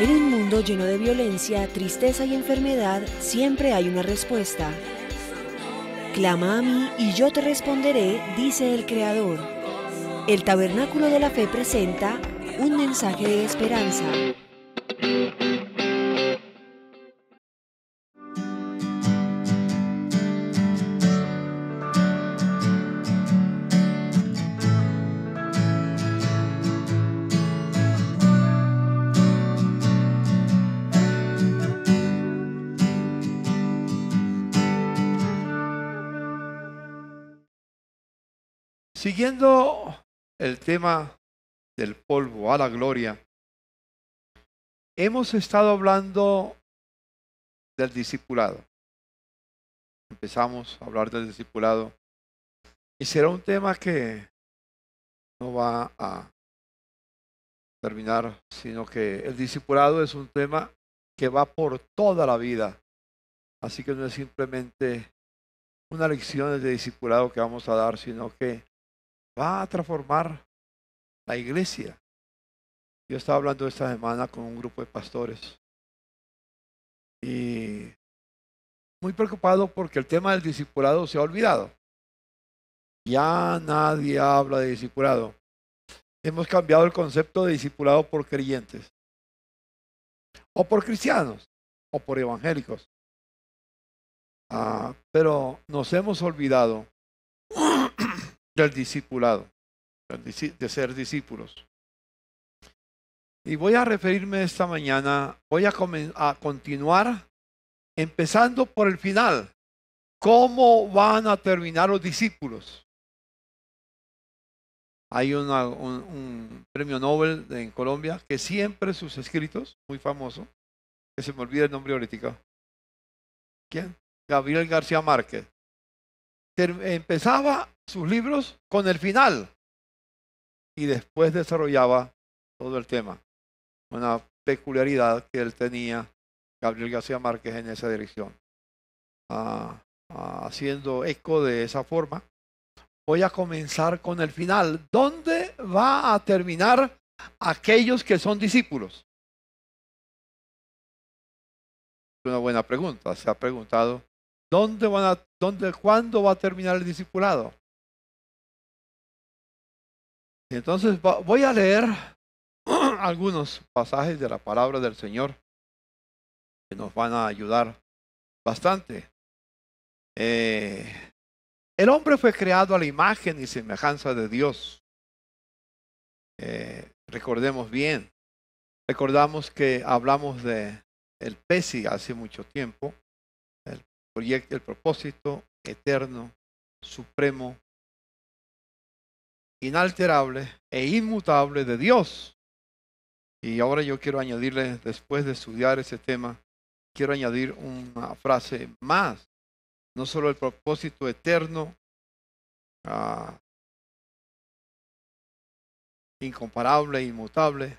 En un mundo lleno de violencia, tristeza y enfermedad, siempre hay una respuesta. Clama a mí y yo te responderé, dice el Creador. El Tabernáculo de la Fe presenta un mensaje de esperanza. siguiendo el tema del polvo a la gloria, hemos estado hablando del discipulado. Empezamos a hablar del discipulado. Y será un tema que no va a terminar, sino que el discipulado es un tema que va por toda la vida. Así que no es simplemente una lección de discipulado que vamos a dar, sino que va a transformar la iglesia. Yo estaba hablando esta semana con un grupo de pastores y muy preocupado porque el tema del discipulado se ha olvidado. Ya nadie habla de discipulado. Hemos cambiado el concepto de discipulado por creyentes, o por cristianos, o por evangélicos. Ah, pero nos hemos olvidado el discipulado, de ser discípulos. Y voy a referirme esta mañana, voy a, continuar empezando por el final. ¿Cómo van a terminar los discípulos? Hay un, premio Nobel en Colombia que siempre sus escritos, muy famoso, que se me olvida el nombre ahorita. ¿Quién? Gabriel García Márquez. empezaba sus libros con el final. Y después desarrollaba todo el tema. Una peculiaridad que él tenía, Gabriel García Márquez, en esa dirección. Ah, ah, haciendo eco de esa forma, voy a comenzar con el final. ¿Dónde va a terminar aquellos que son discípulos? es una buena pregunta. Se ha preguntado, ¿dónde van a, dónde, ¿cuándo va a terminar el discipulado? Entonces voy a leer algunos pasajes de la palabra del Señor que nos van a ayudar bastante. Eh, el hombre fue creado a la imagen y semejanza de Dios. Eh, recordemos bien, recordamos que hablamos de el PESI hace mucho tiempo, el proyecto, el propósito eterno, supremo inalterable e inmutable de Dios. Y ahora yo quiero añadirle, después de estudiar ese tema, quiero añadir una frase más. No solo el propósito eterno, ah, incomparable, inmutable,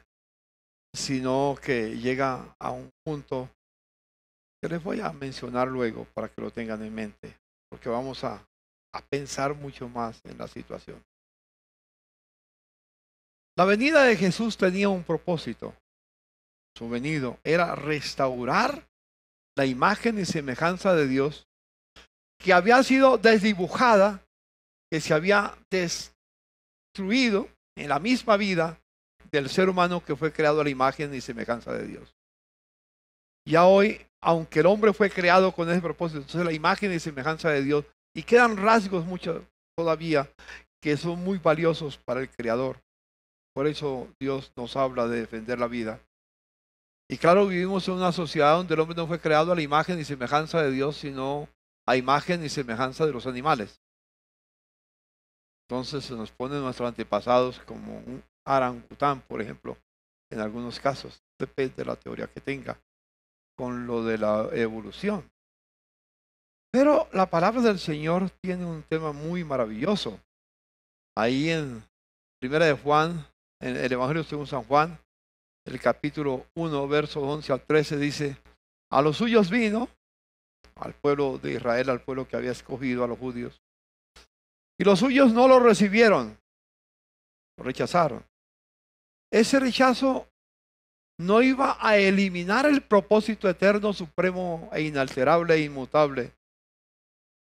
sino que llega a un punto que les voy a mencionar luego para que lo tengan en mente, porque vamos a, a pensar mucho más en la situación. La venida de Jesús tenía un propósito. Su venido era restaurar la imagen y semejanza de Dios que había sido desdibujada, que se había destruido en la misma vida del ser humano que fue creado a la imagen y semejanza de Dios. Ya hoy, aunque el hombre fue creado con ese propósito, entonces la imagen y semejanza de Dios, y quedan rasgos muchos todavía que son muy valiosos para el Creador. Por eso Dios nos habla de defender la vida. Y claro, vivimos en una sociedad donde el hombre no fue creado a la imagen y semejanza de Dios, sino a imagen y semejanza de los animales. Entonces se nos ponen nuestros antepasados como un Arangután, por ejemplo, en algunos casos, depende de la teoría que tenga, con lo de la evolución. Pero la palabra del Señor tiene un tema muy maravilloso. Ahí en Primera de Juan en el Evangelio según San Juan, el capítulo 1, verso 11 al 13, dice, a los suyos vino, al pueblo de Israel, al pueblo que había escogido, a los judíos, y los suyos no lo recibieron, lo rechazaron. Ese rechazo no iba a eliminar el propósito eterno, supremo e inalterable e inmutable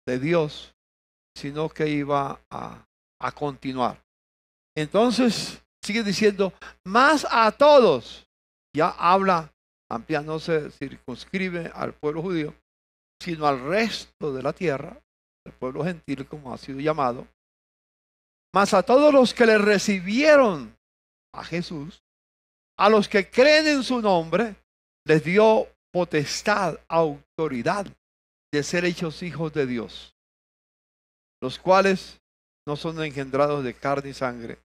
de Dios, sino que iba a, a continuar. Entonces, sigue diciendo, más a todos. Ya habla, amplia, no se circunscribe al pueblo judío, sino al resto de la tierra, el pueblo gentil como ha sido llamado. Más a todos los que le recibieron a Jesús, a los que creen en su nombre, les dio potestad, autoridad de ser hechos hijos de Dios, los cuales no son engendrados de carne y sangre,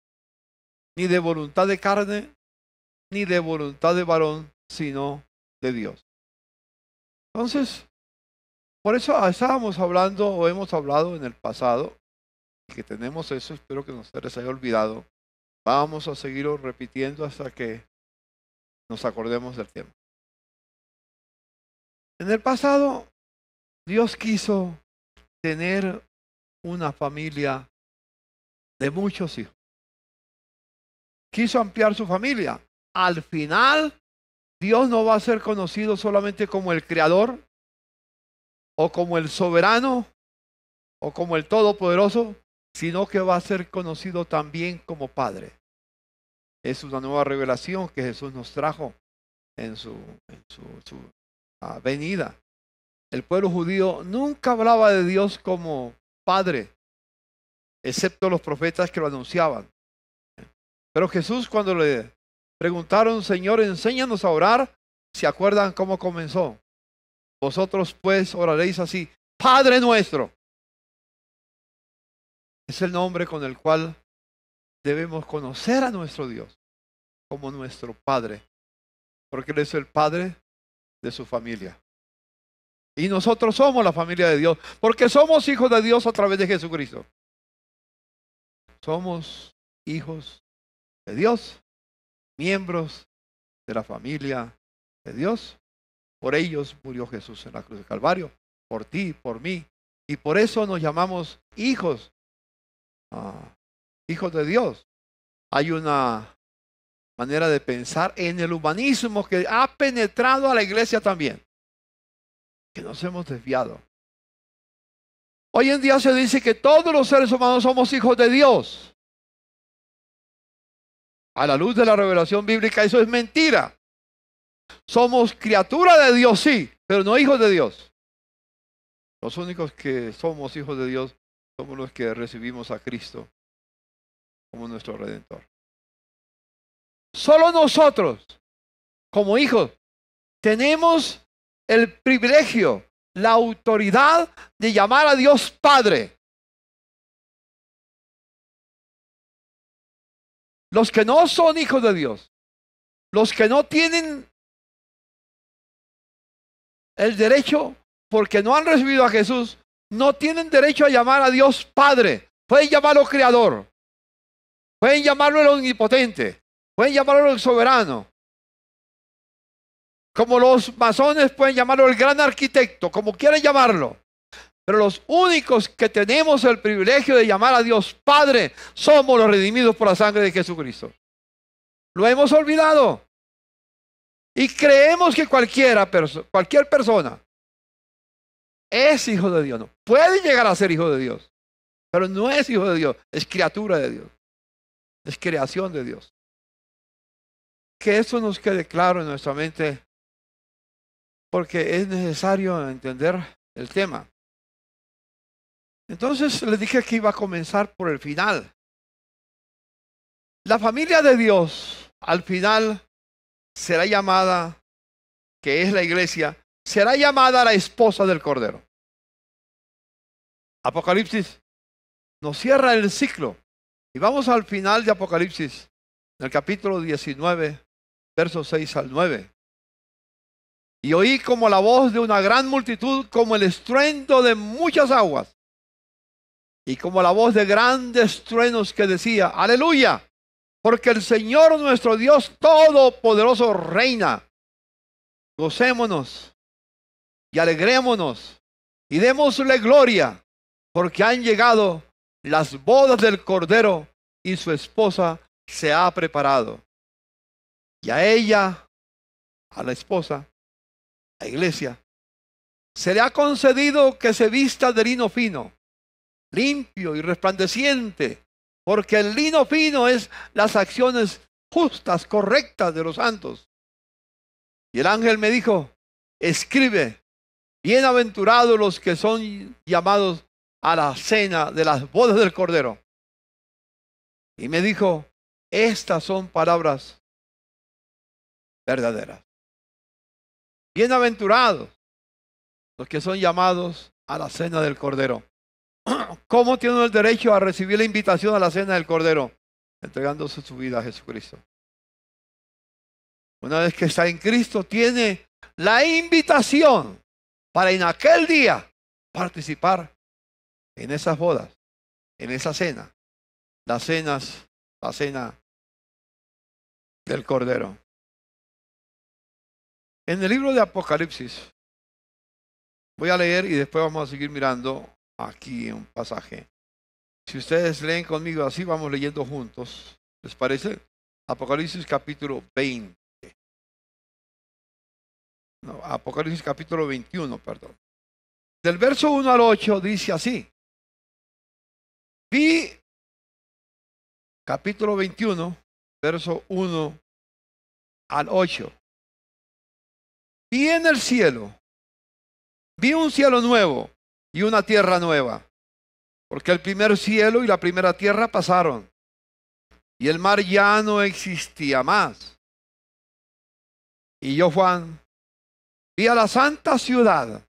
ni de voluntad de carne, ni de voluntad de varón, sino de Dios. Entonces, por eso estábamos hablando o hemos hablado en el pasado, y que tenemos eso, espero que no se les haya olvidado. Vamos a seguir repitiendo hasta que nos acordemos del tiempo. En el pasado, Dios quiso tener una familia de muchos hijos quiso ampliar su familia. Al final, Dios no va a ser conocido solamente como el creador, o como el soberano, o como el todopoderoso, sino que va a ser conocido también como Padre. Es una nueva revelación que Jesús nos trajo en su, ah, venida. El pueblo judío nunca hablaba de Dios como Padre, excepto los profetas que lo anunciaban. Pero Jesús cuando le preguntaron, Señor, enséñanos a orar, ¿se acuerdan cómo comenzó? Vosotros pues oraréis así, Padre nuestro. Es el nombre con el cual debemos conocer a nuestro Dios como nuestro Padre, porque Él es el Padre de su familia. Y nosotros somos la familia de Dios, porque somos hijos de Dios a través de Jesucristo. Somos hijos de Dios, miembros de la familia de Dios. Por ellos murió Jesús en la cruz del Calvario, por ti, por mí. Y por eso nos llamamos hijos, ah, hijos de Dios. Hay una manera de pensar en el humanismo que ha penetrado a la iglesia también, que nos hemos desviado. Hoy en día se dice que todos los seres humanos somos hijos de Dios a la luz de la revelación bíblica, eso es mentira. Somos criatura de Dios, sí, pero no hijos de Dios. Los únicos que somos hijos de Dios somos los que recibimos a Cristo como nuestro redentor. Solo nosotros, como hijos, tenemos el privilegio, la autoridad de llamar a Dios Padre. Los que no son hijos de Dios, los que no tienen el derecho, porque no han recibido a Jesús, no tienen derecho a llamar a Dios Padre. Pueden llamarlo Creador, pueden llamarlo el Omnipotente, pueden llamarlo el Soberano, como los masones pueden llamarlo el gran arquitecto, como quieran llamarlo. Pero los únicos que tenemos el privilegio de llamar a Dios Padre somos los redimidos por la sangre de Jesucristo. Lo hemos olvidado. Y creemos que cualquiera cualquier persona es hijo de Dios. No, puede llegar a ser hijo de Dios, pero no es hijo de Dios, es criatura de Dios. Es creación de Dios. Que eso nos quede claro en nuestra mente, porque es necesario entender el tema. Entonces le dije que iba a comenzar por el final. La familia de Dios al final será llamada, que es la iglesia, será llamada la esposa del Cordero. Apocalipsis nos cierra el ciclo. Y vamos al final de Apocalipsis, en el capítulo 19, versos 6 al 9. Y oí como la voz de una gran multitud, como el estruendo de muchas aguas y como la voz de grandes truenos que decía, aleluya, porque el Señor nuestro Dios Todopoderoso reina. Gocémonos y alegrémonos y démosle gloria, porque han llegado las bodas del Cordero y su esposa se ha preparado. Y a ella, a la esposa, a la iglesia, se le ha concedido que se vista de lino fino limpio y resplandeciente, porque el lino fino es las acciones justas, correctas de los santos. Y el ángel me dijo, escribe, bienaventurados los que son llamados a la cena de las bodas del Cordero. Y me dijo, estas son palabras verdaderas. Bienaventurados los que son llamados a la cena del Cordero. ¿Cómo tiene el derecho a recibir la invitación a la cena del Cordero? Entregándose su vida a Jesucristo. Una vez que está en Cristo, tiene la invitación para en aquel día participar en esas bodas, en esa cena. Las cenas, la cena del Cordero. En el libro de Apocalipsis, voy a leer y después vamos a seguir mirando aquí un pasaje. Si ustedes leen conmigo, así vamos leyendo juntos. ¿Les parece? Apocalipsis capítulo 20. No, Apocalipsis capítulo 21, perdón. Del verso 1 al 8 dice así. Vi, capítulo 21, verso 1 al 8. Vi en el cielo, vi un cielo nuevo y una tierra nueva. Porque el primer cielo y la primera tierra pasaron. Y el mar ya no existía más. Y yo, Juan, vi a la santa ciudad,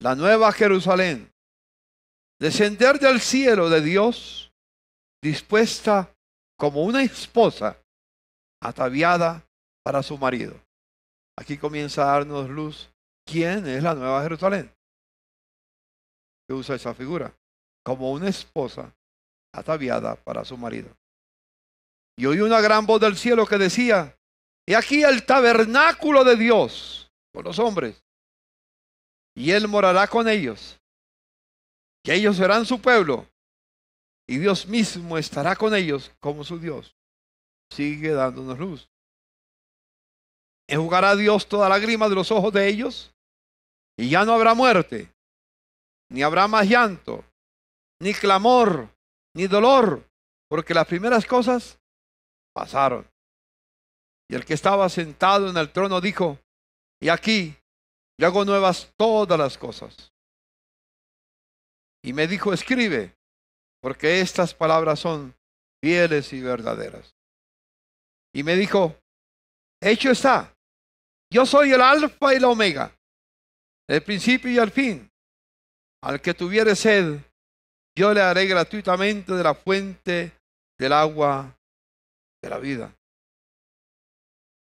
la nueva Jerusalén, descender del cielo de Dios, dispuesta como una esposa ataviada para su marido. Aquí comienza a darnos luz quién es la nueva Jerusalén usa esa figura, como una esposa ataviada para su marido. Y oí una gran voz del cielo que decía, he aquí el tabernáculo de Dios con los hombres, y Él morará con ellos, que ellos serán su pueblo, y Dios mismo estará con ellos como su Dios. Sigue dándonos luz. Enjugará Dios toda lágrima de los ojos de ellos, y ya no habrá muerte, ni habrá más llanto, ni clamor, ni dolor, porque las primeras cosas pasaron. Y el que estaba sentado en el trono dijo, y aquí yo hago nuevas todas las cosas. Y me dijo, escribe, porque estas palabras son fieles y verdaderas. Y me dijo, hecho está, yo soy el alfa y la omega, el principio y el fin. Al que tuviere sed, yo le haré gratuitamente de la fuente del agua de la vida.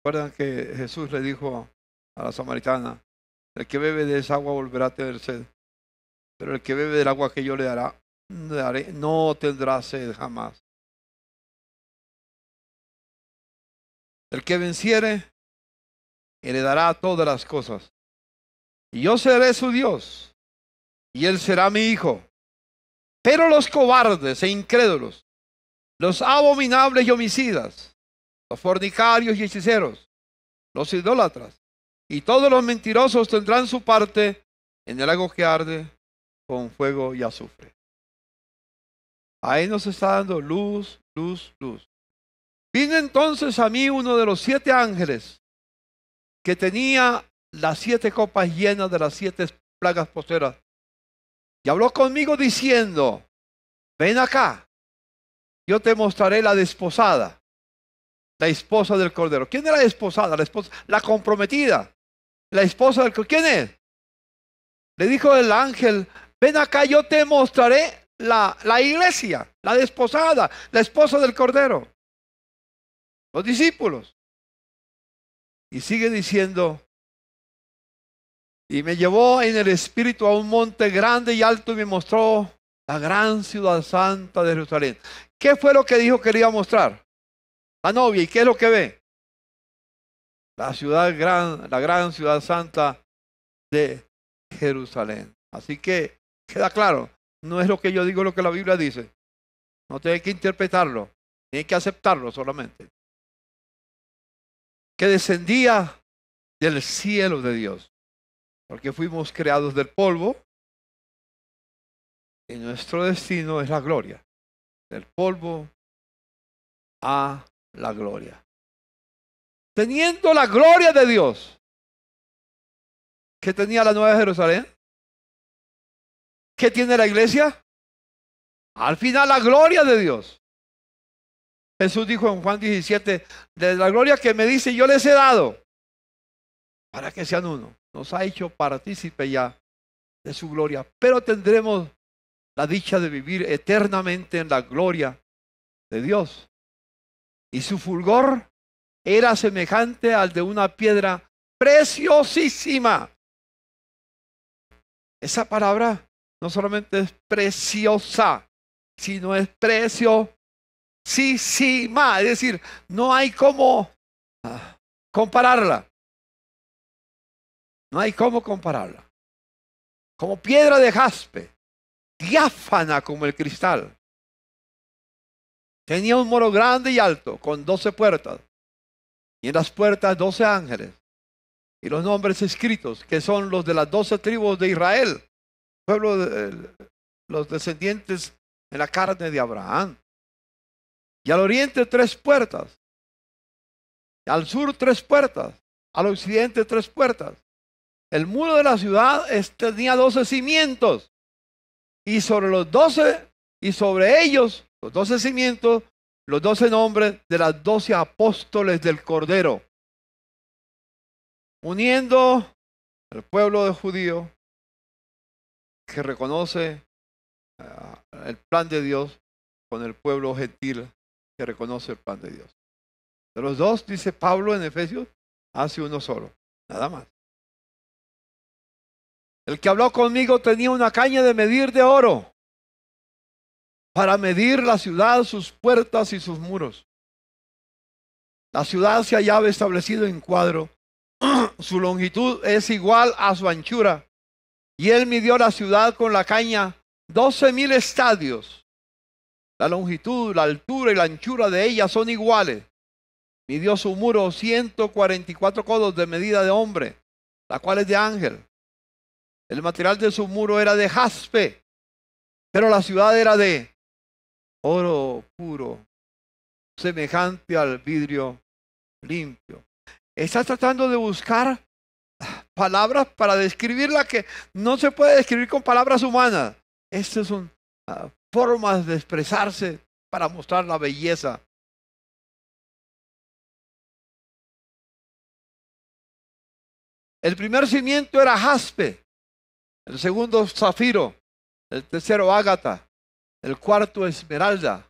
Recuerdan que Jesús le dijo a la samaritana, el que bebe de esa agua volverá a tener sed, pero el que bebe del agua que yo le, dará, le daré, no tendrá sed jamás. El que venciere, heredará todas las cosas. Y yo seré su Dios, y él será mi hijo. Pero los cobardes e incrédulos, los abominables y homicidas, los fornicarios y hechiceros, los idólatras y todos los mentirosos tendrán su parte en el lago que arde con fuego y azufre. Ahí nos está dando luz, luz, luz. Vino entonces a mí uno de los siete ángeles que tenía las siete copas llenas de las siete plagas posteras y habló conmigo diciendo, ven acá, yo te mostraré la desposada, la esposa del Cordero. ¿Quién es la desposada? La esposa, la comprometida, la esposa del Cordero. ¿Quién es? Le dijo el ángel, ven acá, yo te mostraré la, la iglesia, la desposada, la esposa del Cordero. Los discípulos. Y sigue diciendo, y me llevó en el espíritu a un monte grande y alto y me mostró la gran ciudad santa de Jerusalén. ¿Qué fue lo que dijo que le iba a mostrar? La novia. ¿Y qué es lo que ve? La ciudad gran, la gran ciudad santa de Jerusalén. Así que queda claro, no es lo que yo digo lo que la Biblia dice. No tiene que interpretarlo, tiene que aceptarlo solamente. Que descendía del cielo de Dios porque fuimos creados del polvo y nuestro destino es la gloria, del polvo a la gloria. Teniendo la gloria de Dios que tenía la Nueva Jerusalén, ¿qué tiene la iglesia? Al final la gloria de Dios. Jesús dijo en Juan 17, de la gloria que me dice yo les he dado, para que sean uno nos ha hecho partícipe ya de su gloria, pero tendremos la dicha de vivir eternamente en la gloria de Dios. Y su fulgor era semejante al de una piedra preciosísima. Esa palabra no solamente es preciosa, sino es preciosísima. Es decir, no hay cómo ah, compararla. No hay cómo compararla. Como piedra de jaspe, diáfana como el cristal. Tenía un muro grande y alto, con doce puertas. Y en las puertas doce ángeles. Y los nombres escritos, que son los de las doce tribus de Israel, pueblo de eh, los descendientes en la carne de Abraham. Y al oriente tres puertas. Al sur tres puertas. Al occidente tres puertas. El muro de la ciudad tenía doce cimientos. Y sobre los doce, y sobre ellos, los doce cimientos, los doce nombres de las doce apóstoles del Cordero. Uniendo al pueblo de judío que reconoce ah, el plan de Dios con el pueblo gentil que reconoce el plan de Dios. De los dos, dice Pablo en Efesios, hace uno solo, nada más. El que habló conmigo tenía una caña de medir de oro para medir la ciudad, sus puertas y sus muros. La ciudad se hallaba establecida en cuadro. su longitud es igual a su anchura. Y él midió la ciudad con la caña doce mil estadios. La longitud, la altura y la anchura de ella son iguales. Midió su muro ciento cuarenta y cuatro codos de medida de hombre, la cual es de ángel. El material de su muro era de jaspe, pero la ciudad era de oro puro, semejante al vidrio limpio. Está tratando de buscar palabras para describirla que no se puede describir con palabras humanas. Estas son ah, formas de expresarse para mostrar la belleza. El primer cimiento era jaspe el segundo zafiro, el tercero ágata, el cuarto esmeralda,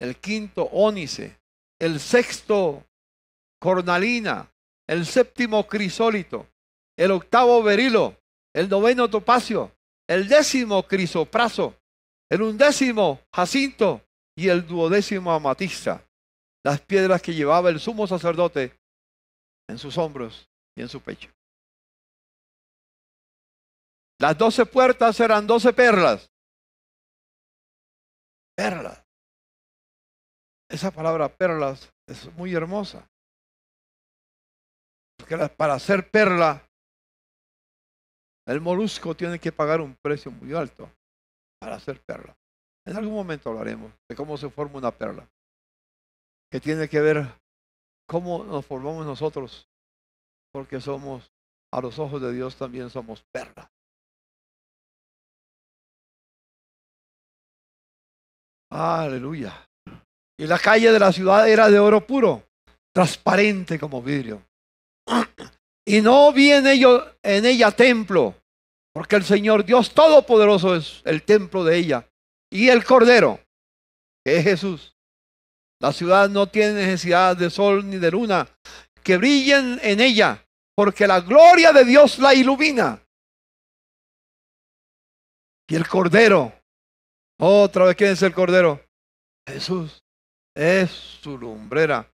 el quinto ónice, el sexto cornalina, el séptimo crisólito, el octavo berilo, el noveno topacio, el décimo crisopraso, el undécimo jacinto y el duodécimo amatista. Las piedras que llevaba el sumo sacerdote en sus hombros y en su pecho. Las doce puertas eran doce perlas. Perlas. Esa palabra perlas es muy hermosa. Porque para ser perla, el molusco tiene que pagar un precio muy alto para ser perla. En algún momento hablaremos de cómo se forma una perla, que tiene que ver cómo nos formamos nosotros, porque somos, a los ojos de Dios también somos perlas. Aleluya. Y la calle de la ciudad era de oro puro, transparente como vidrio. Y no vi en, en ella templo, porque el Señor Dios Todopoderoso es el templo de ella. Y el Cordero, que es Jesús. La ciudad no tiene necesidad de sol ni de luna, que brillen en ella, porque la gloria de Dios la ilumina. Y el Cordero otra vez, ¿quién es el Cordero? Jesús. Es su lumbrera.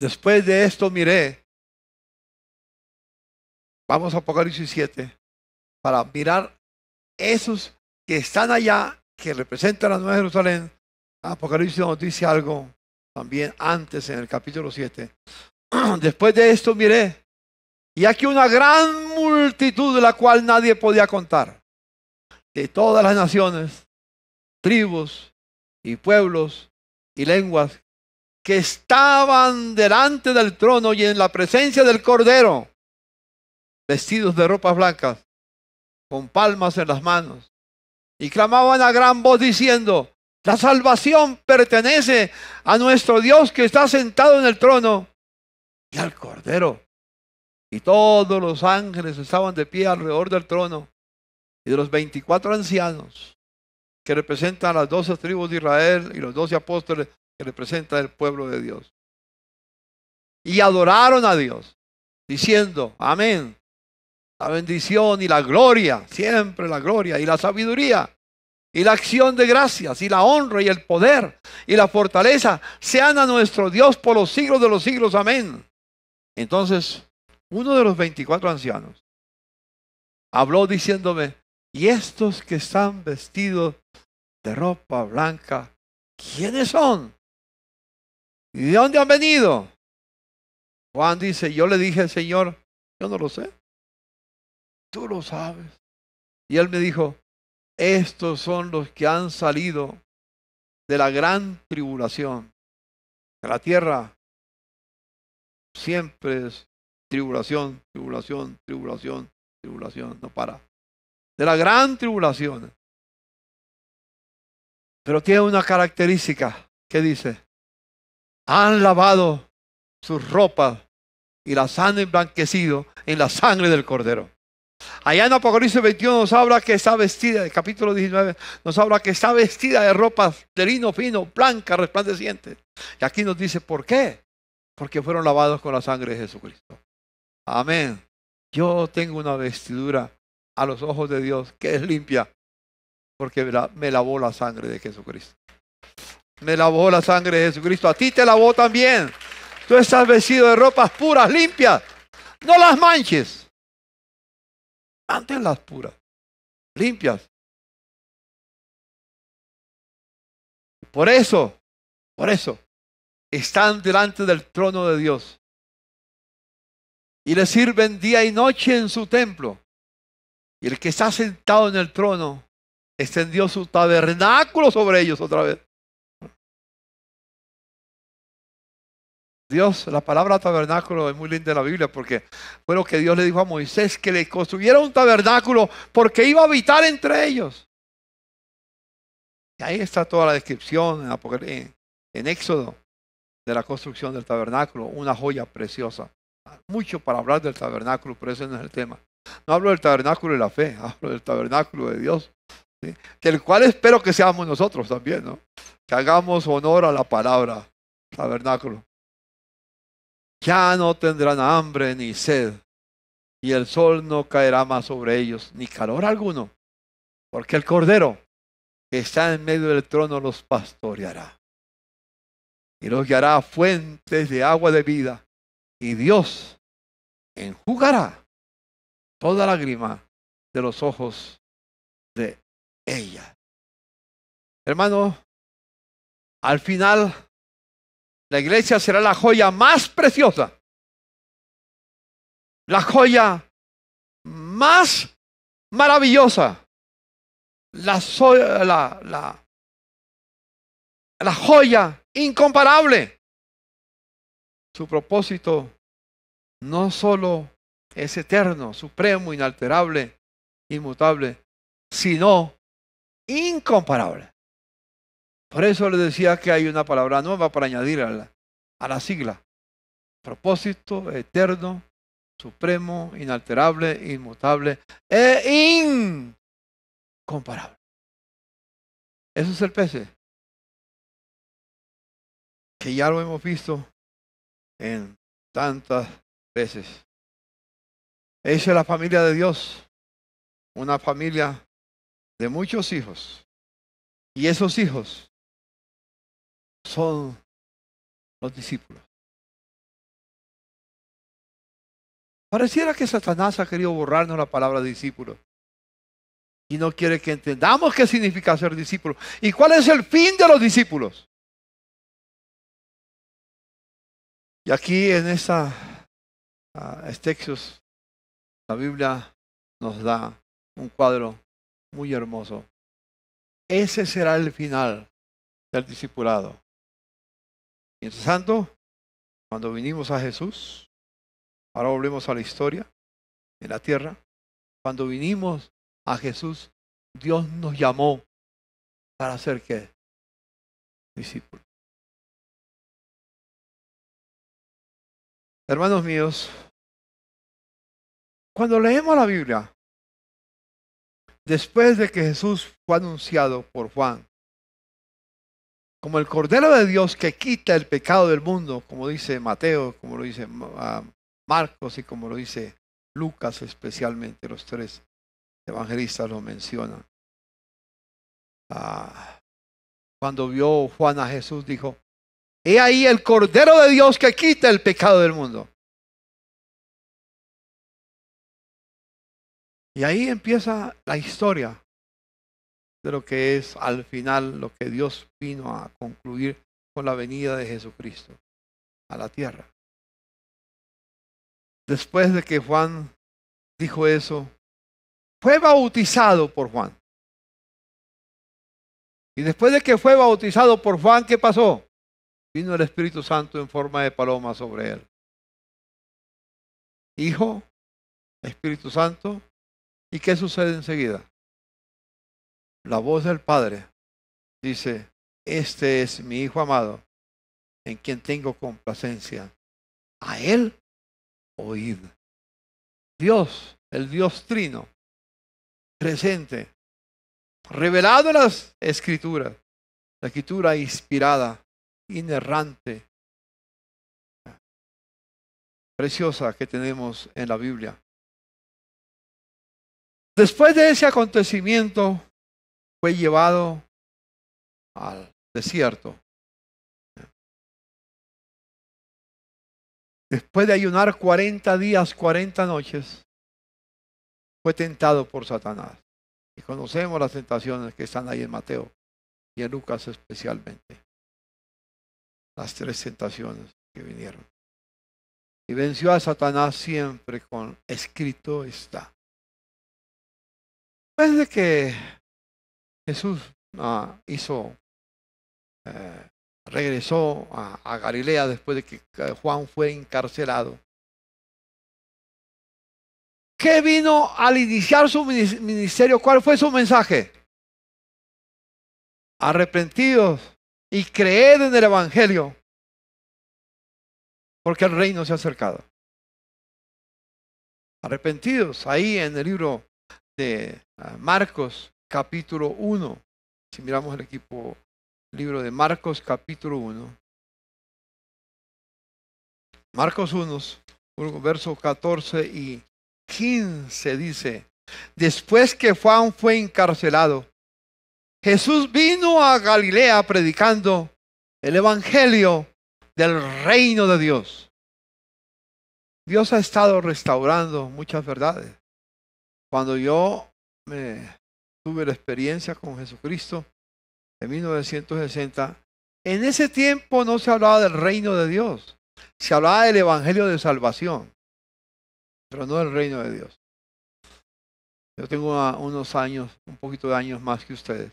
Después de esto miré. Vamos a Apocalipsis 7 para mirar esos que están allá, que representan a Nueva Jerusalén. Apocalipsis nos dice algo también antes en el capítulo 7. Después de esto miré, y aquí una gran multitud de la cual nadie podía contar de todas las naciones, tribus y pueblos y lenguas que estaban delante del trono y en la presencia del Cordero, vestidos de ropas blancas, con palmas en las manos, y clamaban a gran voz diciendo, la salvación pertenece a nuestro Dios que está sentado en el trono y al Cordero. Y todos los ángeles estaban de pie alrededor del trono, y de los 24 ancianos que representan a las 12 tribus de Israel y los 12 apóstoles que representan el pueblo de Dios. Y adoraron a Dios, diciendo, amén, la bendición y la gloria, siempre la gloria y la sabiduría y la acción de gracias y la honra y el poder y la fortaleza sean a nuestro Dios por los siglos de los siglos, amén. Entonces, uno de los 24 ancianos habló diciéndome, y estos que están vestidos de ropa blanca, ¿quiénes son? ¿Y de dónde han venido? Juan dice, yo le dije al Señor, yo no lo sé. Tú lo sabes. Y él me dijo, estos son los que han salido de la gran tribulación. De la tierra siempre es tribulación, tribulación, tribulación, tribulación, no para de la gran tribulación. Pero tiene una característica que dice, han lavado sus ropas y las han emblanquecido en la sangre del cordero. Allá en Apocalipsis 21 nos habla que está vestida, el capítulo 19 nos habla que está vestida de ropas de lino fino, blanca, resplandeciente. Y aquí nos dice, ¿por qué? Porque fueron lavados con la sangre de Jesucristo. Amén. Yo tengo una vestidura a los ojos de Dios, que es limpia, porque me lavó la sangre de Jesucristo. Me lavó la sangre de Jesucristo. A ti te lavó también. Tú estás vestido de ropas puras, limpias. No las manches. Manténlas puras, limpias. Por eso, por eso, están delante del trono de Dios. Y le sirven día y noche en su templo. Y el que está sentado en el trono extendió su tabernáculo sobre ellos otra vez. Dios, la palabra tabernáculo es muy linda en la Biblia porque fue lo que Dios le dijo a Moisés, que le construyera un tabernáculo porque iba a habitar entre ellos. Y ahí está toda la descripción en, en Éxodo de la construcción del tabernáculo, una joya preciosa. Mucho para hablar del tabernáculo, pero ese no es el tema. No hablo del tabernáculo de la fe, hablo del tabernáculo de Dios, ¿sí? del cual espero que seamos nosotros también, ¿no? Que hagamos honor a la palabra tabernáculo. Ya no tendrán hambre ni sed, y el sol no caerá más sobre ellos, ni calor alguno, porque el Cordero que está en medio del trono los pastoreará y los guiará a fuentes de agua de vida, y Dios enjugará toda lágrima de los ojos de ella. Hermano, al final la iglesia será la joya más preciosa, la joya más maravillosa, la, la, la, la joya incomparable. Su propósito no solo es eterno, supremo, inalterable, inmutable, sino incomparable. Por eso le decía que hay una palabra nueva para añadir a la, a la sigla. Propósito eterno, supremo, inalterable, inmutable e incomparable. Eso es el pez Que ya lo hemos visto en tantas veces. Esa es la familia de Dios, una familia de muchos hijos. Y esos hijos son los discípulos. Pareciera que Satanás ha querido borrarnos la palabra discípulo. Y no quiere que entendamos qué significa ser discípulo. ¿Y cuál es el fin de los discípulos? Y aquí en esta ah, la Biblia nos da un cuadro muy hermoso. Ese será el final del discipulado. Mientras tanto, cuando vinimos a Jesús, ahora volvemos a la historia, en la tierra, cuando vinimos a Jesús, Dios nos llamó para ser qué? Discípulos. Hermanos míos, cuando leemos la Biblia, después de que Jesús fue anunciado por Juan, como el Cordero de Dios que quita el pecado del mundo, como dice Mateo, como lo dice ah, Marcos y como lo dice Lucas especialmente, los tres evangelistas lo mencionan. Ah, cuando vio Juan a Jesús, dijo, he ahí el Cordero de Dios que quita el pecado del mundo. Y ahí empieza la historia de lo que es al final lo que Dios vino a concluir con la venida de Jesucristo a la tierra. Después de que Juan dijo eso, fue bautizado por Juan. Y después de que fue bautizado por Juan, ¿qué pasó? Vino el Espíritu Santo en forma de paloma sobre él. Hijo, Espíritu Santo, ¿Y qué sucede enseguida? La voz del Padre dice, este es mi Hijo amado, en quien tengo complacencia. A Él oíd. Dios, el Dios trino, presente, revelado en las escrituras, la escritura inspirada, inerrante, preciosa que tenemos en la Biblia. Después de ese acontecimiento, fue llevado al desierto. Después de ayunar 40 días, 40 noches, fue tentado por Satanás. Y conocemos las tentaciones que están ahí en Mateo y en Lucas especialmente. Las tres tentaciones que vinieron. Y venció a Satanás siempre con escrito está. Después pues, de que Jesús ah, hizo, eh, regresó a, a Galilea después de que Juan fue encarcelado, ¿Qué vino al iniciar su ministerio? ¿Cuál fue su mensaje? Arrepentidos y creed en el Evangelio, porque el reino se ha acercado. Arrepentidos, ahí en el libro de ah, Marcos capítulo 1. Si miramos el equipo libro de Marcos capítulo 1. Marcos 1, verso 14 y 15 dice, después que Juan fue encarcelado, Jesús vino a Galilea predicando el Evangelio del reino de Dios. Dios ha estado restaurando muchas verdades. Cuando yo tuve la experiencia con Jesucristo en 1960, en ese tiempo no se hablaba del reino de Dios, se hablaba del Evangelio de Salvación, pero no del reino de Dios. Yo tengo unos años, un poquito de años más que ustedes,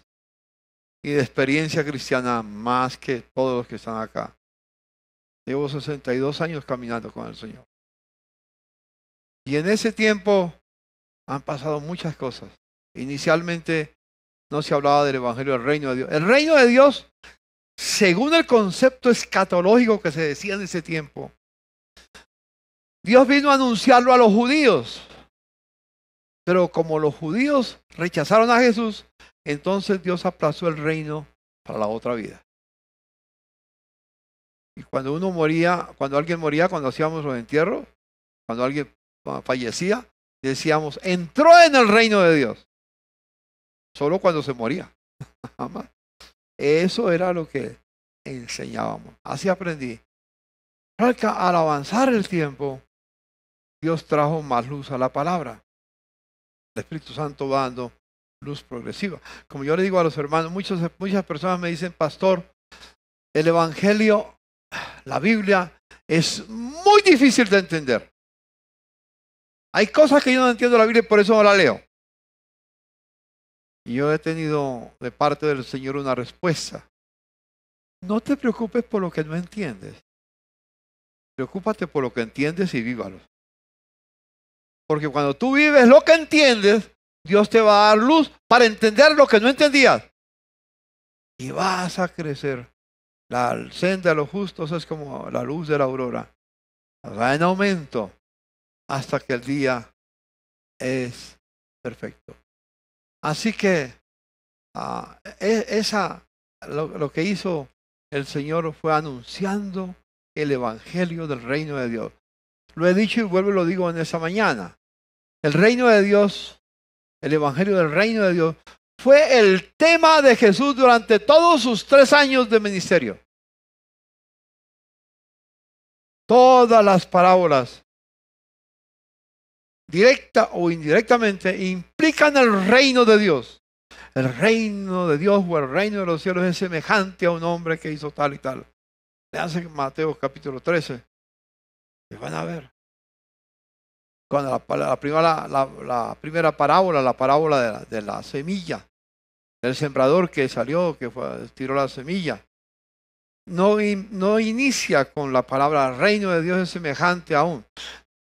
y de experiencia cristiana más que todos los que están acá. Llevo 62 años caminando con el Señor. Y en ese tiempo han pasado muchas cosas. Inicialmente no se hablaba del Evangelio del Reino de Dios. El Reino de Dios, según el concepto escatológico que se decía en ese tiempo, Dios vino a anunciarlo a los judíos. Pero como los judíos rechazaron a Jesús, entonces Dios aplazó el reino para la otra vida. Y cuando uno moría, cuando alguien moría, cuando hacíamos los entierros, cuando alguien fallecía, decíamos, entró en el reino de Dios. Solo cuando se moría. Eso era lo que enseñábamos. Así aprendí. Al avanzar el tiempo, Dios trajo más luz a la palabra. El Espíritu Santo va dando luz progresiva. Como yo le digo a los hermanos, muchas personas me dicen, pastor, el Evangelio, la Biblia, es muy difícil de entender. Hay cosas que yo no entiendo la Biblia y por eso no la leo. Y yo he tenido de parte del Señor una respuesta. No te preocupes por lo que no entiendes. Preocúpate por lo que entiendes y vívalo. Porque cuando tú vives lo que entiendes, Dios te va a dar luz para entender lo que no entendías. Y vas a crecer. La senda de los justos es como la luz de la aurora. Va en aumento hasta que el día es perfecto. Así que ah, e, esa, lo, que hizo el Señor fue anunciando el Evangelio del reino de Dios. Lo he dicho y vuelvo y lo digo en esa mañana. El reino de Dios, el Evangelio del reino de Dios, fue el tema de Jesús durante todos sus tres años de ministerio. Todas las parábolas directa o indirectamente, implican el reino de Dios. El reino de Dios o el reino de los cielos es semejante a un hombre que hizo tal y tal. Le hacen Mateo capítulo 13. Y van a ver. Cuando la, primera, la, primera, parábola, la parábola de la, semilla, del sembrador que salió, que tiró la semilla, no, no, inicia con la palabra reino de Dios es semejante aún.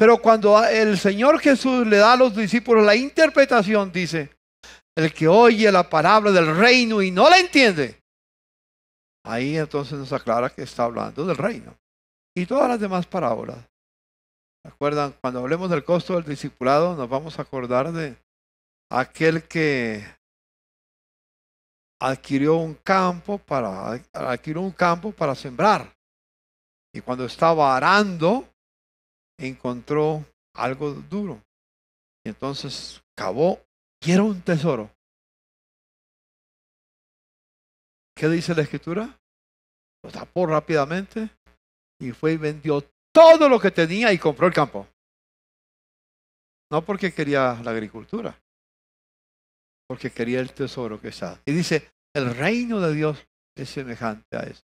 Pero cuando el Señor Jesús le da a los discípulos la interpretación, dice, el que oye la palabra del reino y no la entiende, ahí entonces nos aclara que está hablando del reino. Y todas las demás parábolas. ¿Se acuerdan? Cuando hablemos del costo del discipulado, nos vamos a acordar de aquel que adquirió un campo para adquirió un campo para sembrar. Y cuando estaba arando, encontró algo duro. Y entonces cavó quiero un tesoro. ¿Qué dice la escritura? Lo tapó rápidamente y fue y vendió todo lo que tenía y compró el campo. No porque quería la agricultura, porque quería el tesoro que está. Y dice, el reino de Dios es semejante a eso.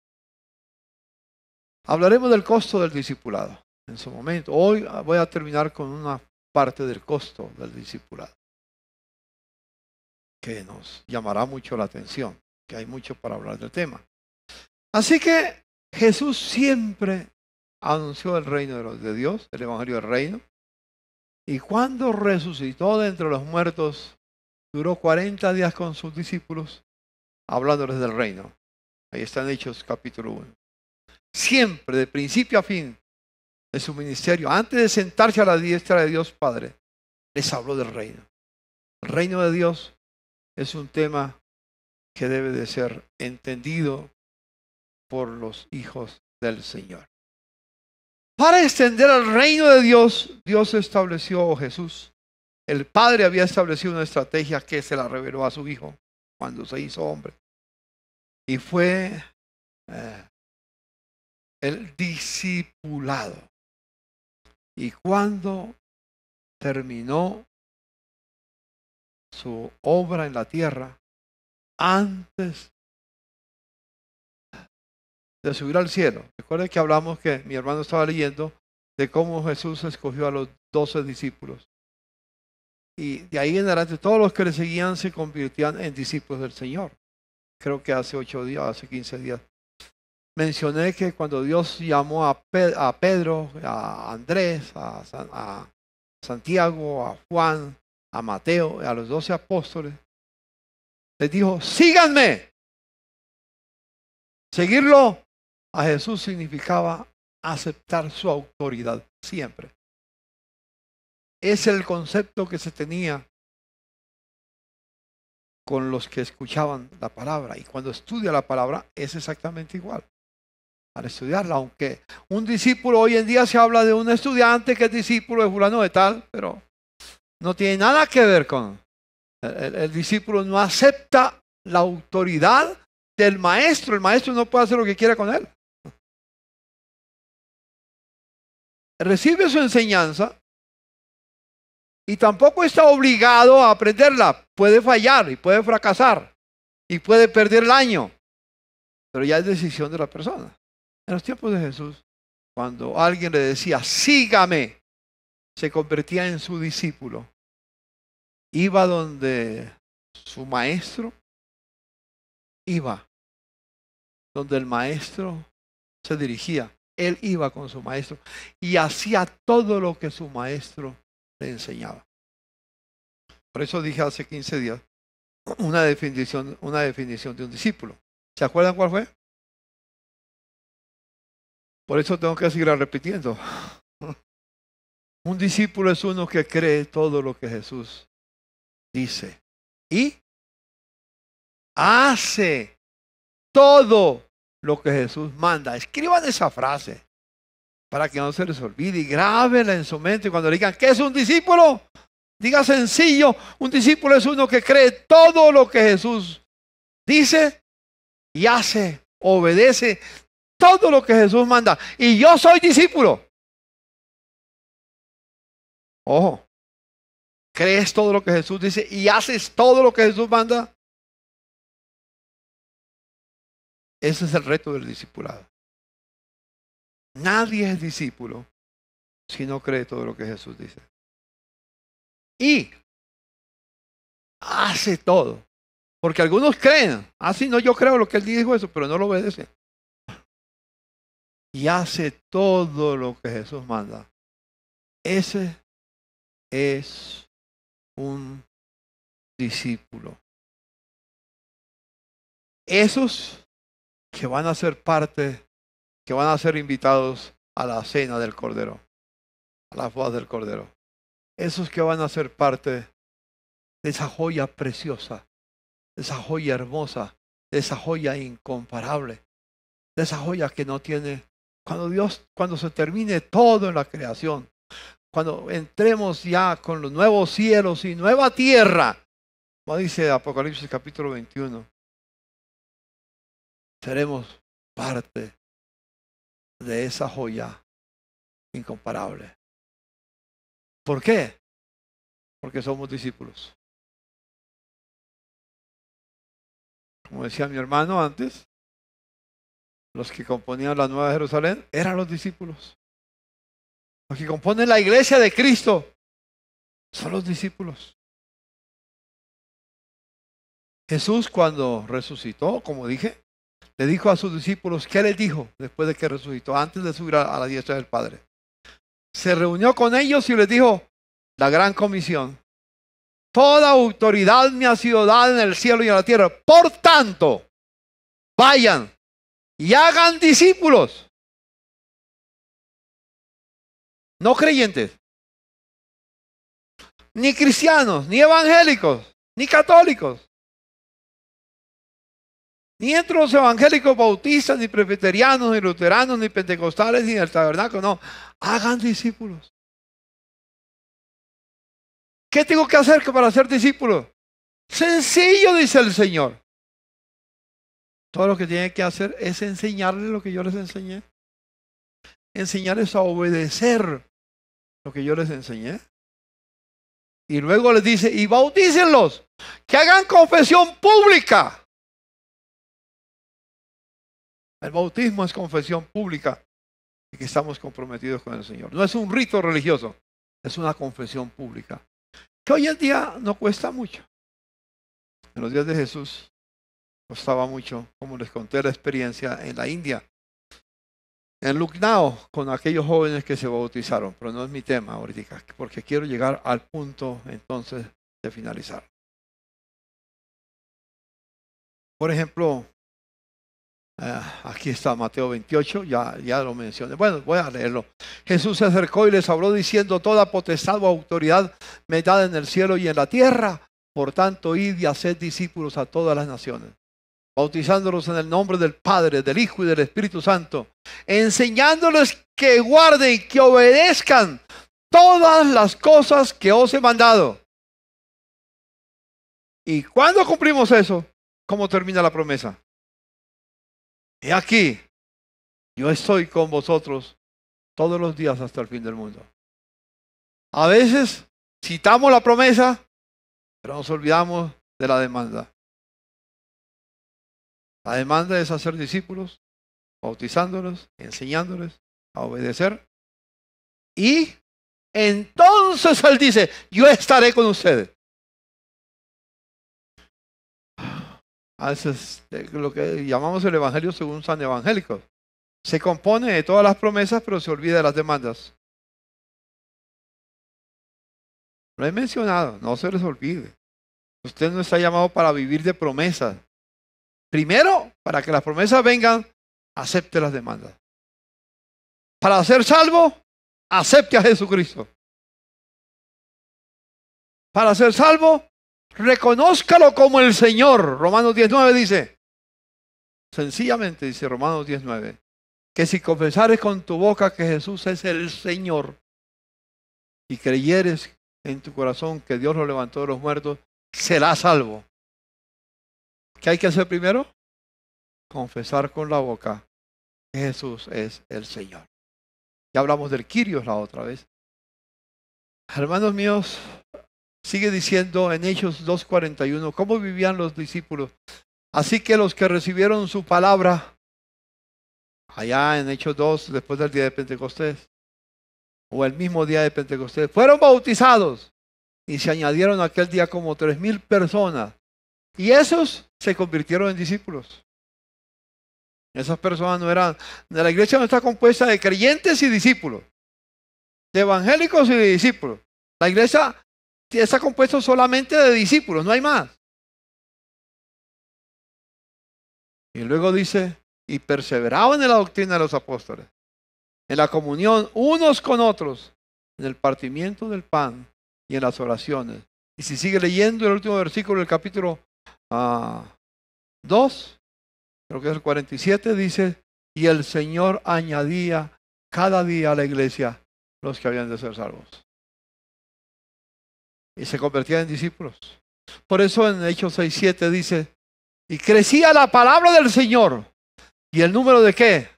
Hablaremos del costo del discipulado en su momento. Hoy ah, voy a terminar con una parte del costo del discipulado que nos llamará mucho la atención, que hay mucho para hablar del tema. Así que Jesús siempre anunció el reino de Dios, el Evangelio del Reino, y cuando resucitó de entre los muertos, duró 40 días con sus discípulos hablándoles del reino. Ahí están Hechos capítulo 1. Siempre, de principio a fin, de su ministerio, antes de sentarse a la diestra de Dios Padre, les habló del reino. El reino de Dios es un tema que debe de ser entendido por los hijos del Señor. Para extender el reino de Dios, Dios estableció oh Jesús. El Padre había establecido una estrategia que se la reveló a su Hijo cuando se hizo hombre. Y fue eh, el discipulado. Y cuando terminó su obra en la tierra, antes de subir al cielo. Recuerden que hablamos que mi hermano estaba leyendo de cómo Jesús escogió a los doce discípulos. Y de ahí en adelante todos los que le seguían se convirtían en discípulos del Señor. Creo que hace ocho días, hace quince días, mencioné que cuando Dios llamó a, Pedro, a Andrés, a, Santiago, a Juan, a Mateo, a los doce apóstoles, les dijo, síganme. Seguirlo a Jesús significaba aceptar su autoridad siempre. Es el concepto que se tenía con los que escuchaban la palabra. Y cuando estudia la palabra es exactamente igual para estudiarla, aunque un discípulo hoy en día se habla de un estudiante que es discípulo de fulano de tal, pero no tiene nada que ver con... El, el discípulo no acepta la autoridad del maestro, el maestro no puede hacer lo que quiera con él. Recibe su enseñanza y tampoco está obligado a aprenderla, puede fallar y puede fracasar y puede perder el año, pero ya es decisión de la persona. En los tiempos de Jesús, cuando alguien le decía, sígame, se convertía en su discípulo. Iba donde su maestro iba, donde el maestro se dirigía. Él iba con su maestro y hacía todo lo que su maestro le enseñaba. Por eso dije hace 15 días una definición, una definición de un discípulo. ¿Se acuerdan cuál fue? Por eso tengo que seguir repitiendo. Un discípulo es uno que cree todo lo que Jesús dice y hace todo lo que Jesús manda. Escriban esa frase para que no se les olvide y grábenla en su mente cuando digan, ¿qué es un discípulo? Diga sencillo, un discípulo es uno que cree todo lo que Jesús dice y hace, obedece todo lo que Jesús manda. Y yo soy discípulo. Ojo, ¿crees todo lo que Jesús dice y haces todo lo que Jesús manda? Ese es el reto del discipulado. Nadie es discípulo si no cree todo lo que Jesús dice. Y hace todo. Porque algunos creen, así ah, no, yo creo lo que él dijo eso, pero no lo obedecen y hace todo lo que Jesús manda. Ese es un discípulo. Esos que van a ser parte, que van a ser invitados a la cena del Cordero, a la voz del Cordero. Esos que van a ser parte de esa joya preciosa, de esa joya hermosa, de esa joya incomparable, de esa joya que no tiene cuando Dios, cuando se termine todo en la creación, cuando entremos ya con los nuevos cielos y nueva tierra, como dice Apocalipsis capítulo 21, seremos parte de esa joya incomparable. ¿Por qué? Porque somos discípulos. Como decía mi hermano antes, los que componían la Nueva Jerusalén eran los discípulos. Los que componen la iglesia de Cristo son los discípulos. Jesús cuando resucitó, como dije, le dijo a sus discípulos, ¿qué les dijo después de que resucitó, antes de subir a la diestra del Padre? Se reunió con ellos y les dijo la gran comisión. Toda autoridad me ha sido dada en el cielo y en la tierra. Por tanto, vayan y hagan discípulos. No creyentes, ni cristianos, ni evangélicos, ni católicos, ni entre los evangélicos bautistas, ni presbiterianos, ni luteranos, ni pentecostales, ni el tabernáculo, no. Hagan discípulos. ¿Qué tengo que hacer para ser discípulo? Sencillo, dice el Señor. Todo lo que tiene que hacer es enseñarles lo que yo les enseñé. Enseñarles a obedecer lo que yo les enseñé. Y luego les dice, y bautícenlos, que hagan confesión pública. El bautismo es confesión pública y que estamos comprometidos con el Señor. No es un rito religioso, es una confesión pública. Que hoy en día no cuesta mucho. En los días de Jesús Costaba mucho, como les conté la experiencia en la India. En Lucknow, con aquellos jóvenes que se bautizaron, pero no es mi tema ahorita, porque quiero llegar al punto entonces de finalizar. Por ejemplo, eh, aquí está Mateo 28, ya, ya lo mencioné. Bueno, voy a leerlo. Jesús se acercó y les habló diciendo, toda potestad o autoridad me da en el cielo y en la tierra. Por tanto, id y haced discípulos a todas las naciones, bautizándolos en el nombre del Padre, del Hijo y del Espíritu Santo, enseñándoles que guarden, y que obedezcan todas las cosas que os he mandado. ¿Y cuando cumplimos eso? ¿Cómo termina la promesa? He aquí, yo estoy con vosotros todos los días hasta el fin del mundo. A veces citamos la promesa, pero nos olvidamos de la demanda. La demanda es hacer discípulos, bautizándolos, enseñándoles a obedecer. Y entonces Él dice, yo estaré con ustedes. Ah, eso es lo que llamamos el Evangelio según San Evangélico. Se compone de todas las promesas, pero se olvida de las demandas. Lo he mencionado, no se les olvide. Usted no está llamado para vivir de promesas, Primero, para que las promesas vengan, acepte las demandas. Para ser salvo, acepte a Jesucristo. Para ser salvo, reconózcalo como el Señor. Romanos 19 dice, sencillamente dice Romanos 19, que si confesares con tu boca que Jesús es el Señor y creyeres en tu corazón que Dios lo levantó de los muertos, serás salvo. ¿Qué hay que hacer primero? Confesar con la boca Jesús es el Señor. Ya hablamos del Quirios la otra vez. Hermanos míos, sigue diciendo en Hechos 2.41, ¿cómo vivían los discípulos? Así que los que recibieron su palabra, allá en Hechos 2, después del día de Pentecostés, o el mismo día de Pentecostés, fueron bautizados y se añadieron aquel día como tres mil personas. Y esos se convirtieron en discípulos. Esas personas no eran... La iglesia no está compuesta de creyentes y discípulos, de evangélicos y de discípulos. La iglesia está compuesta solamente de discípulos, no hay más. Y luego dice, y perseveraban en la doctrina de los apóstoles, en la comunión unos con otros, en el partimiento del pan y en las oraciones. Y si sigue leyendo el último versículo del capítulo 2, ah, creo que es el 47, dice, y el Señor añadía cada día a la iglesia los que habían de ser salvos. Y se convertían en discípulos. Por eso en Hechos 6, 7 dice, y crecía la palabra del Señor. ¿Y el número de qué?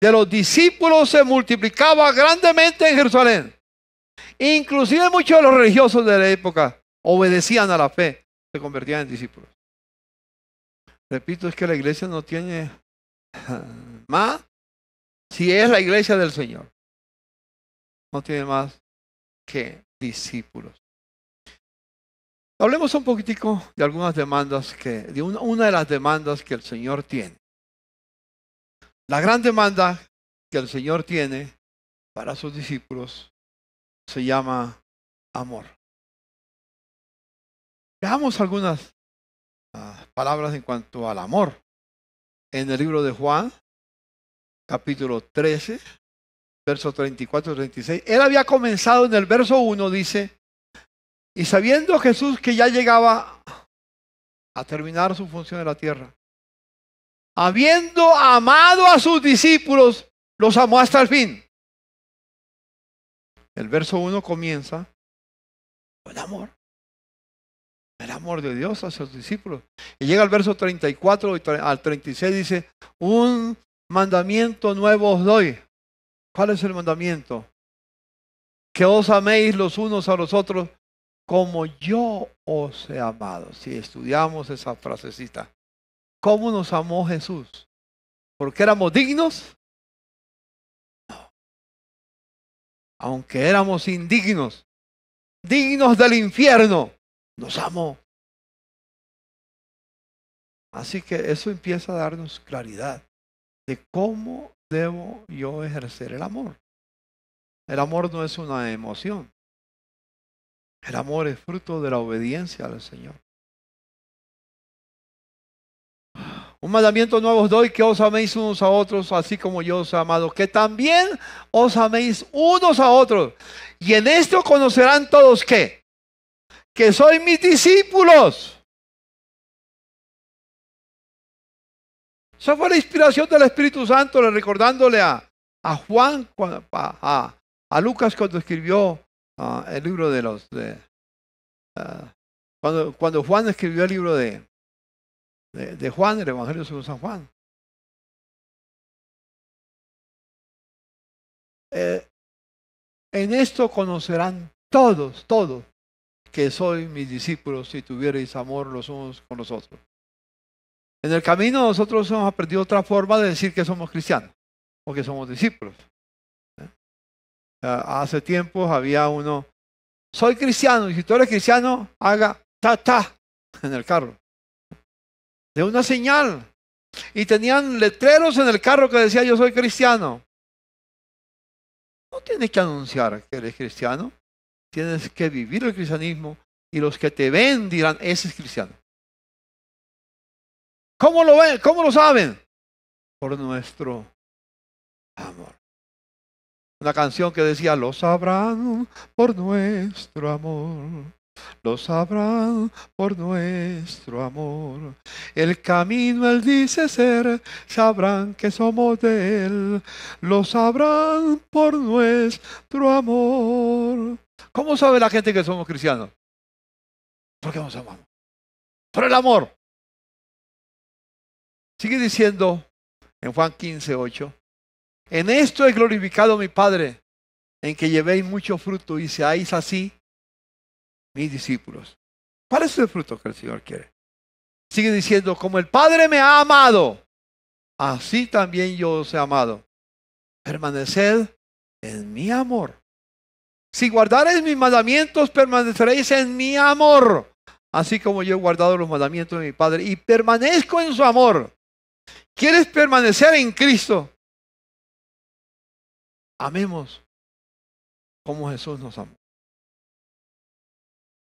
De los discípulos se multiplicaba grandemente en Jerusalén. Inclusive muchos de los religiosos de la época obedecían a la fe se convertían en discípulos. Repito, es que la iglesia no tiene más si es la iglesia del Señor. No tiene más que discípulos. Hablemos un poquitico de algunas demandas que, de una, una de las demandas que el Señor tiene. La gran demanda que el Señor tiene para sus discípulos se llama amor. Veamos algunas ah, palabras en cuanto al amor. En el libro de Juan, capítulo 13, versos 34 y 36. Él había comenzado en el verso 1, dice, y sabiendo Jesús que ya llegaba a terminar su función en la tierra, habiendo amado a sus discípulos, los amó hasta el fin. El verso 1 comienza con amor el amor de Dios hacia sus discípulos. Y llega al verso 34 al 36 dice, un mandamiento nuevo os doy. ¿Cuál es el mandamiento? Que os améis los unos a los otros como yo os he amado. Si estudiamos esa frasecita, ¿cómo nos amó Jesús? ¿Porque éramos dignos? Aunque éramos indignos, dignos del infierno, nos amo. Así que eso empieza a darnos claridad de cómo debo yo ejercer el amor. El amor no es una emoción. El amor es fruto de la obediencia al Señor. Un mandamiento nuevo os doy que os améis unos a otros, así como yo os he amado, que también os améis unos a otros. Y en esto conocerán todos que que soy mis discípulos. Esa fue la inspiración del Espíritu Santo, recordándole a, a Juan, a, a, Lucas cuando escribió ah, el libro de los... De, ah, cuando, cuando, Juan escribió el libro de, de, Juan, el Evangelio según San Juan. Eh, en esto conocerán todos, todos, que soy mis discípulos si tuvierais amor los unos con los otros. En el camino nosotros hemos aprendido otra forma de decir que somos cristianos o que somos discípulos. ¿eh? Ah, hace tiempos había uno, soy cristiano, y si tú eres cristiano, haga ta ta en el carro. De una señal. Y tenían letreros en el carro que decía yo soy cristiano. No tienes que anunciar que eres cristiano. Tienes que vivir el cristianismo y los que te ven dirán, ese es cristiano. ¿Cómo lo ven? ¿Cómo lo saben? Por nuestro amor. Una canción que decía, lo sabrán por nuestro amor. Lo sabrán por nuestro amor. El camino él dice ser, sabrán que somos de él. Lo sabrán por nuestro amor. ¿Cómo sabe la gente que somos cristianos? Porque nos amamos. Por el amor. Sigue diciendo en Juan 15, 8. En esto he glorificado a mi Padre, en que llevéis mucho fruto y seáis así mis discípulos. ¿Cuál es el fruto que el Señor quiere? Sigue diciendo, como el Padre me ha amado, así también yo os he amado. Permaneced en mi amor. Si guardaréis mis mandamientos, permaneceréis en mi amor, así como yo he guardado los mandamientos de mi Padre y permanezco en su amor. ¿Quieres permanecer en Cristo? Amemos como Jesús nos amó.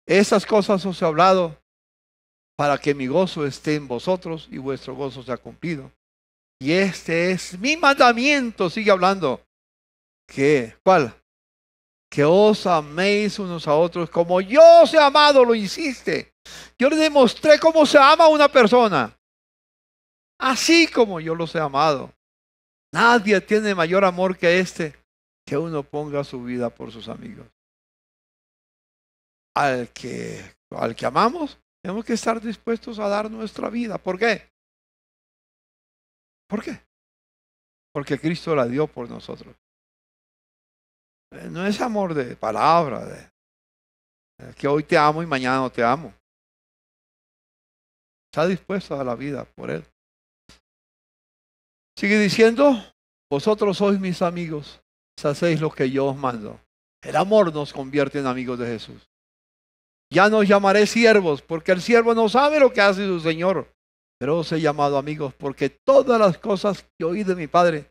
Esas cosas os he hablado para que mi gozo esté en vosotros y vuestro gozo sea cumplido. Y este es mi mandamiento, sigue hablando. ¿Qué? ¿Cuál? que os améis unos a otros como yo os he amado, lo hiciste. Yo le demostré cómo se ama a una persona, así como yo los he amado. Nadie tiene mayor amor que este, que uno ponga su vida por sus amigos. Al que, al que amamos, tenemos que estar dispuestos a dar nuestra vida. ¿Por qué? ¿Por qué? Porque Cristo la dio por nosotros. Eh, no es amor de palabra, de, eh, que hoy te amo y mañana no te amo. Está dispuesto a la vida por Él. Sigue diciendo, vosotros sois mis amigos, hacéis lo que yo os mando. El amor nos convierte en amigos de Jesús. Ya nos llamaré siervos, porque el siervo no sabe lo que hace su Señor. Pero os he llamado amigos, porque todas las cosas que oí de mi Padre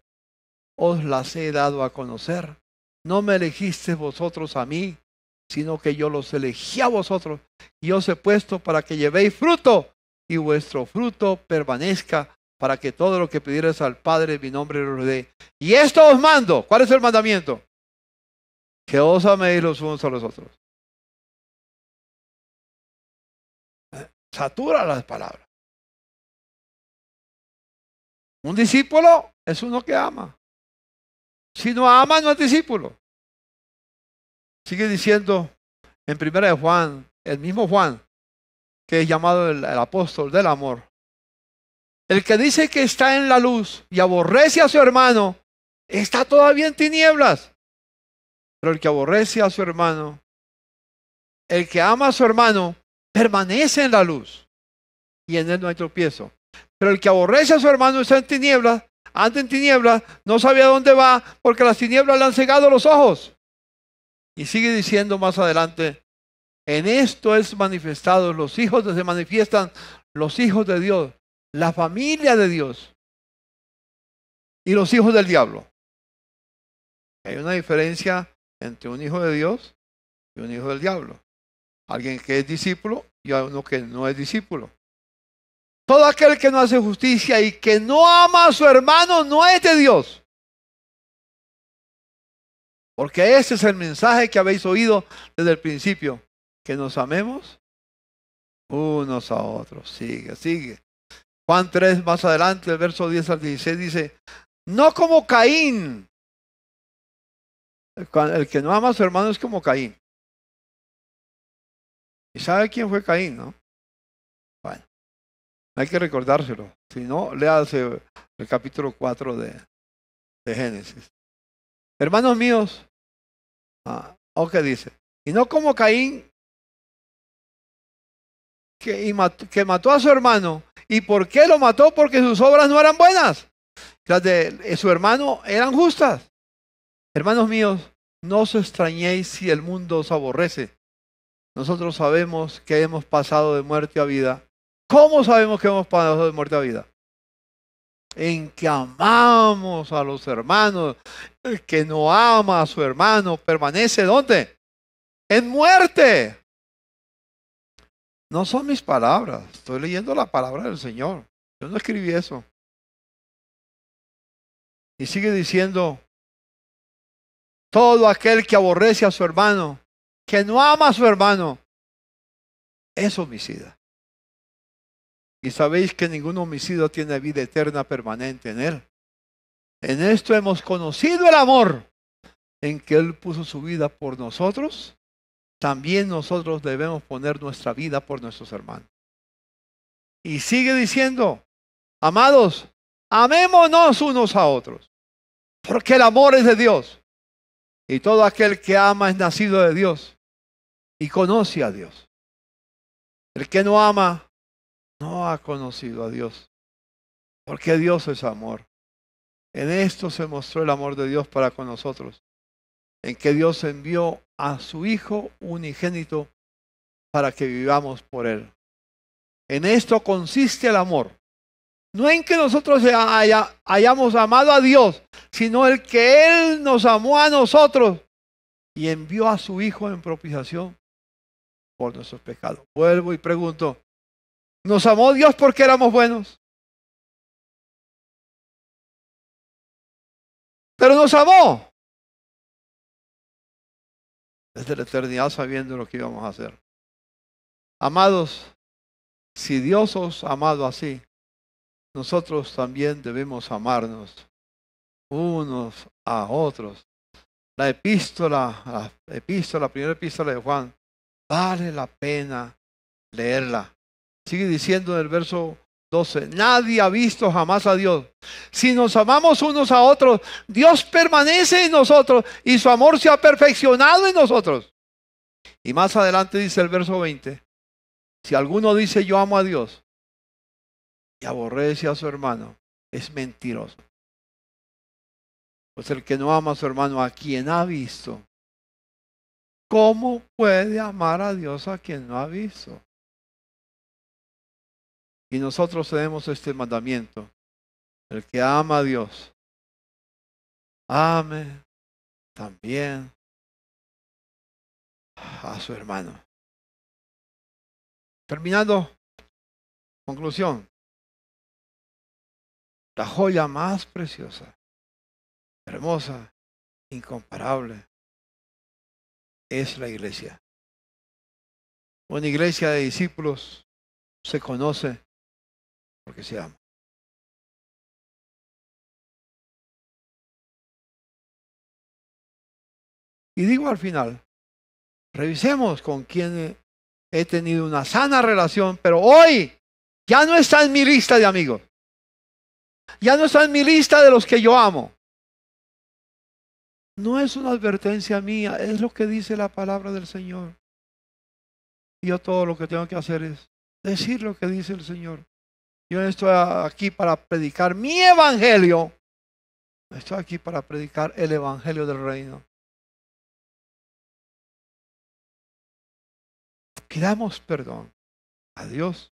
os las he dado a conocer. No me elegisteis vosotros a mí, sino que yo los elegí a vosotros y os he puesto para que llevéis fruto y vuestro fruto permanezca para que todo lo que pidieras al Padre en mi nombre lo dé. Y esto os mando. ¿Cuál es el mandamiento? Que os améis los unos a los otros. Satura las palabras. Un discípulo es uno que ama sino ama no discípulo discípulo. Sigue diciendo en primera de Juan, el mismo Juan, que es llamado el, apóstol del amor. El que dice que está en la luz y aborrece a su hermano, está todavía en tinieblas. Pero el que aborrece a su hermano, el que ama a su hermano, permanece en la luz y en él no hay tropiezo. Pero el que aborrece a su hermano está en tinieblas antes en tinieblas, no sabía dónde va, porque las tinieblas le han cegado los ojos. Y sigue diciendo más adelante, en esto es manifestado, los hijos se manifiestan, los hijos de Dios, la familia de Dios y los hijos del diablo. Hay una diferencia entre un hijo de Dios y un hijo del diablo. Alguien que es discípulo y uno que no es discípulo. Todo aquel que no hace justicia y que no ama a su hermano no es de Dios. Porque ese es el mensaje que habéis oído desde el principio. Que nos amemos unos a otros. Sigue, sigue. Juan 3, más adelante, el verso 10 al 16 dice, no como Caín. El que no ama a su hermano es como Caín. ¿Y sabe quién fue Caín, no? Hay que recordárselo. Si no, léase el capítulo 4 de, de Génesis. Hermanos míos, ah, qué dice? Y no como Caín, que, que mató a su hermano. ¿Y por qué lo mató? Porque sus obras no eran buenas. Las de eh, su hermano eran justas. Hermanos míos, no os extrañéis si el mundo os aborrece. Nosotros sabemos que hemos pasado de muerte a vida ¿Cómo sabemos que hemos pasado de muerte a vida? En que amamos a los hermanos. El que no ama a su hermano permanece ¿dónde? En muerte. No son mis palabras. Estoy leyendo la palabra del Señor. Yo no escribí eso. Y sigue diciendo, todo aquel que aborrece a su hermano, que no ama a su hermano, es homicida. Y sabéis que ningún homicida tiene vida eterna permanente en él. En esto hemos conocido el amor en que él puso su vida por nosotros. También nosotros debemos poner nuestra vida por nuestros hermanos. Y sigue diciendo, amados, amémonos unos a otros, porque el amor es de Dios. Y todo aquel que ama es nacido de Dios y conoce a Dios. El que no ama no ha conocido a Dios. Porque Dios es amor. En esto se mostró el amor de Dios para con nosotros. En que Dios envió a su Hijo unigénito para que vivamos por Él. En esto consiste el amor. No en que nosotros hayamos amado a Dios, sino el que Él nos amó a nosotros y envió a su Hijo en propiciación por nuestros pecados. Vuelvo y pregunto, nos amó Dios porque éramos buenos. Pero nos amó. Desde la eternidad sabiendo lo que íbamos a hacer. Amados, si Dios os ha amado así, nosotros también debemos amarnos unos a otros. La epístola, la epístola, primera epístola de Juan, vale la pena leerla. Sigue diciendo en el verso 12, nadie ha visto jamás a Dios. Si nos amamos unos a otros, Dios permanece en nosotros y su amor se ha perfeccionado en nosotros. Y más adelante dice el verso 20, si alguno dice yo amo a Dios y aborrece a su hermano, es mentiroso. Pues el que no ama a su hermano, a quien ha visto, ¿cómo puede amar a Dios a quien no ha visto? Y nosotros tenemos este mandamiento. El que ama a Dios, ame también a su hermano. Terminando, conclusión. La joya más preciosa, hermosa, incomparable, es la iglesia. Una iglesia de discípulos se conoce porque se ama. Y digo al final, revisemos con quién he tenido una sana relación, pero hoy ya no está en mi lista de amigos. Ya no está en mi lista de los que yo amo. No es una advertencia mía, es lo que dice la palabra del Señor. yo todo lo que tengo que hacer es decir lo que dice el Señor. Yo no estoy aquí para predicar mi evangelio. Estoy aquí para predicar el evangelio del reino. Quedamos perdón a Dios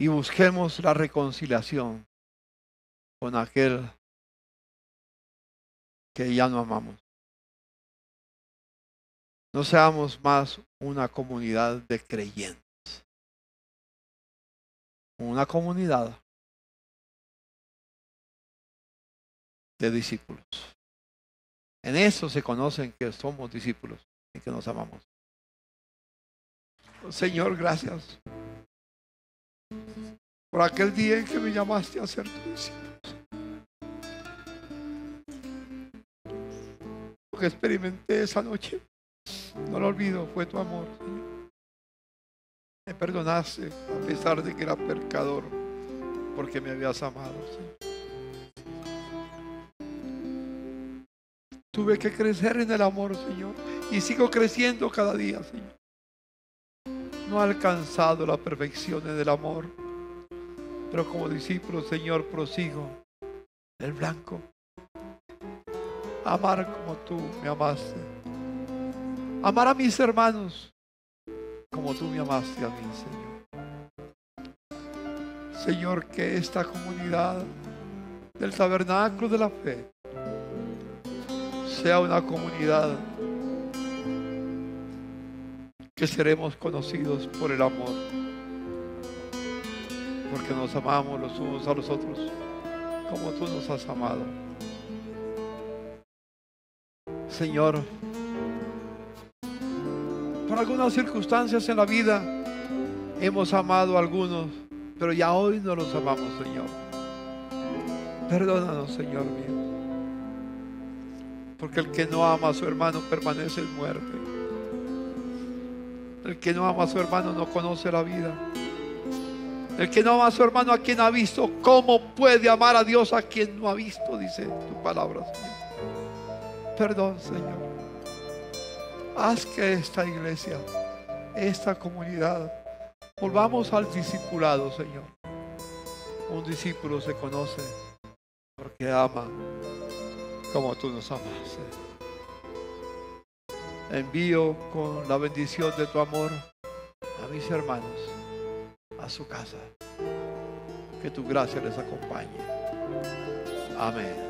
y busquemos la reconciliación con aquel que ya no amamos. No seamos más una comunidad de creyentes una comunidad de discípulos. En eso se conocen que somos discípulos y que nos amamos. Señor, gracias por aquel día en que me llamaste a ser tu discípulo. Lo que experimenté esa noche, no lo olvido, fue tu amor, Señor me perdonaste a pesar de que era pecador, porque me habías amado. Tuve que crecer en el amor, Señor, y sigo creciendo cada día, Señor. No he alcanzado la perfección del amor, pero como discípulo, Señor, prosigo el blanco. Amar como tú me amaste. Amar a mis hermanos como tú me amaste a mí, Señor. Señor, que esta comunidad del tabernáculo de la fe sea una comunidad que seremos conocidos por el amor, porque nos amamos los unos a los otros como tú nos has amado. Señor, por algunas circunstancias en la vida hemos amado a algunos, pero ya hoy no los amamos, Señor. Perdónanos, Señor mío. Porque el que no ama a su hermano permanece en muerte. El que no ama a su hermano no conoce la vida. El que no ama a su hermano a quien ha visto, ¿cómo puede amar a Dios a quien no ha visto? Dice tu palabra, Señor. Perdón, Señor. Haz que esta iglesia, esta comunidad, volvamos al discipulado, Señor. Un discípulo se conoce porque ama como tú nos amaste. Envío con la bendición de tu amor a mis hermanos, a su casa. Que tu gracia les acompañe. Amén.